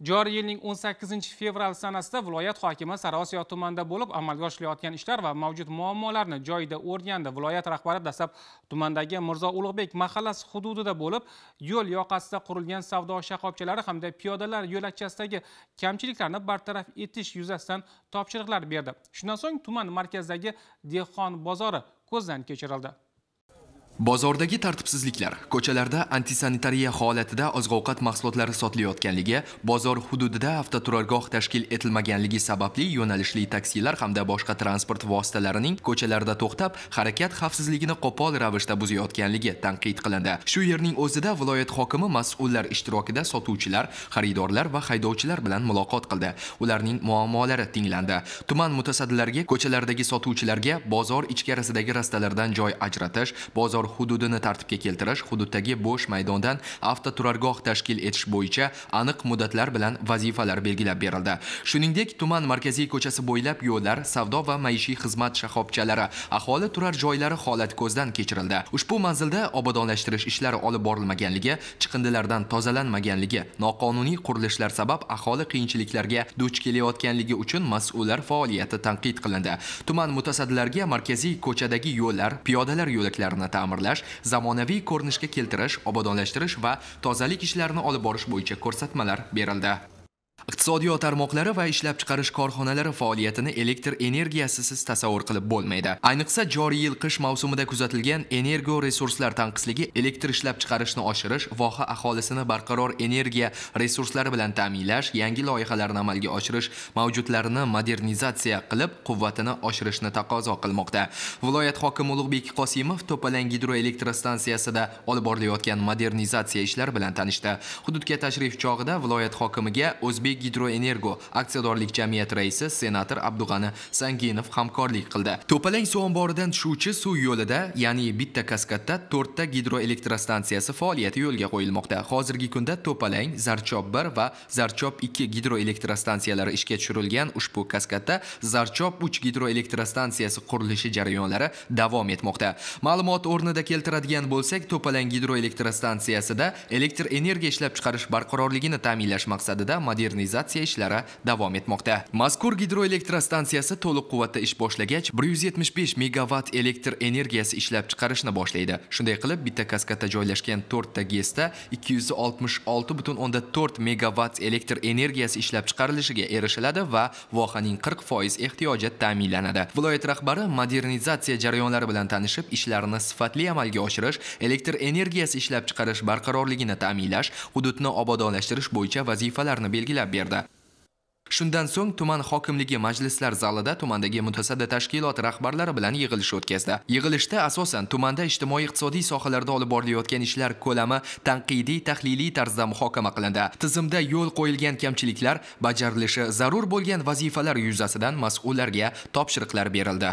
joriy yilning 18 fevral sanasida viloyat hokimi sariosiyo tumanida bo'lib amalga oshirilayotgan ishlar va mavjud muammolarni joyida o'rgandi viloyat rahbari dastlab tumandagi mirzo ulug'bek mahallasi hududida bo'lib yo'l yoqasida qurilgan savdo shoxobchalari hamda piyodalar yo'lakchasidagi kamchiliklarni bartaraf etish yuzasidan topshiriqlar berdi shundan so'ng tuman markazidagi dehqon bozori ko'zdan kechirildi bozordagi tartibsizliklar ko'chalarda antisanitariya holatida oziq ovqat mahsulotlari sotilayotganligi bozor hududida avtoturargoh tashkil etilmaganligi sababli yo'nalishli taksilar hamda boshqa transport vositalarining ko'chalarda to'xtab harakat xavfsizligini qo'pol ravishda buzayotganligi tanqid qilindi shu yerning o'zida viloyat hokimi mas'ullar ishtirokida sotuvchilar xaridorlar va haydovchilar bilan muloqot qildi ularning muammolari tinglandi tuman mutasaddilariga ko'chalardagi sotuvchilarga bozor ichkarisidagi rastalardan joy ajratish bozor hududini tartibga keltirish hududdagi bo'sh maydondan avtoturargoh tashkil etish bo'yicha aniq muddatlar bilan vazifalar belgilab berildi shuningdek tuman markaziy ko'chasi bo'ylab yo'llar savdo va maishiy xizmat shoxobchalari aholi turar joylari holati ko'zdan kechirildi ushbu manzilda obodonlashtirish ishlari olib borilmaganligi chiqindilardan tozalanmaganligi noqonuniy qurilishlar sabab aholi qiyinchiliklarga duch kelayotganligi uchun mas'ullar faoliyati tanqid qilindi tuman mutasaddilariga markaziy ko'chadagi yo'llar piyodalar yo'laklarini ta'minlash ta'mirlash zamonaviy ko'rinishga keltirish obodonlashtirish va tozalik ishlarini olib borish bo'yicha ko'rsatmalar berildi iqtisodiyot tarmoqlari va ishlab chiqarish korxonalari faoliyatini elektr energiyasisiz tasavvur qilib bo'lmaydi ayniqsa joriy yil qish mavsumida kuzatilgan energo resurslar tanqisligi elektr ishlab chiqarishni oshirish voha aholisini barqaror energiya resurslari bilan ta'minlash yangi loyihalarni amalga oshirish mavjudlarini modernizatsiya qilib quvvatini oshirishni taqozo qilmoqda viloyat hokimi ulug'bek qosimov to'palang gidroelektrostansiyasida olib borilayotgan modernizatsiya ishlari bilan tanishdi hududga tashrif chog'ida viloyat hokimiga o'zbek gidroenergo aksiyadorlik jamiyati raisi senator abdug'ani sanginov hamkorlik qildi to'palang suv omboridan tushuvchi suv yo'lida ya'ni bitta kaskadda 4 ta gidroelektrostansiyasi faoliyati yo'lga qo'yilmoqda hozirgi kunda to'palang zarchob 1 va zarchob 2 gidroelektrostansiyalari ishga tushirilgan ushbu kaskadda zarchob 3 gidroelektrostansiyasi qurilishi jarayonlari davom etmoqda ma'lumot o'rnida keltiradigan bo'lsak to'palang gidroelektrostansiyasida elektr energiya ishlab chiqarish barqarorligini ta'minlash maqsadida modernizatsiya modernizatsiya ishlari davom etmoqda mazkur gidroelektrostansiyasi to'liq quvvatda ish boshlagach 175 megavat elektr energiyasi ishlab chiqarishni boshlaydi shunday qilib bitta kaskadda joylashgan 4 ta gesda 266.4 megavat elektr energiyasi ishlab chiqarilishiga erishiladi va vohaning 40% ehtiyoji ta'minlanadi viloyat rahbari modernizatsiya jarayonlari bilan tanishib ishlarini sifatli amalga oshirish elektr energiyasi ishlab chiqarish barqarorligini ta'minlash hududni obodonlashtirish bo'yicha vazifalarni belgilab berdi shundan so'ng tuman hokimligi majlislar zalida tumandagi mutasaddi tashkilot rahbarlari bilan yig'ilish o'tkazdi yig'ilishda asosan tumanda ijtimoiy iqtisodiy sohalarda olib borilayotgan ishlar ko'lami tanqidiy tahliliy tarzda muhokama qilindi tizimda yo'l qo'yilgan kamchiliklar bajarilishi zarur bo'lgan vazifalar yuzasidan mas'ullarga topshiriqlar berildi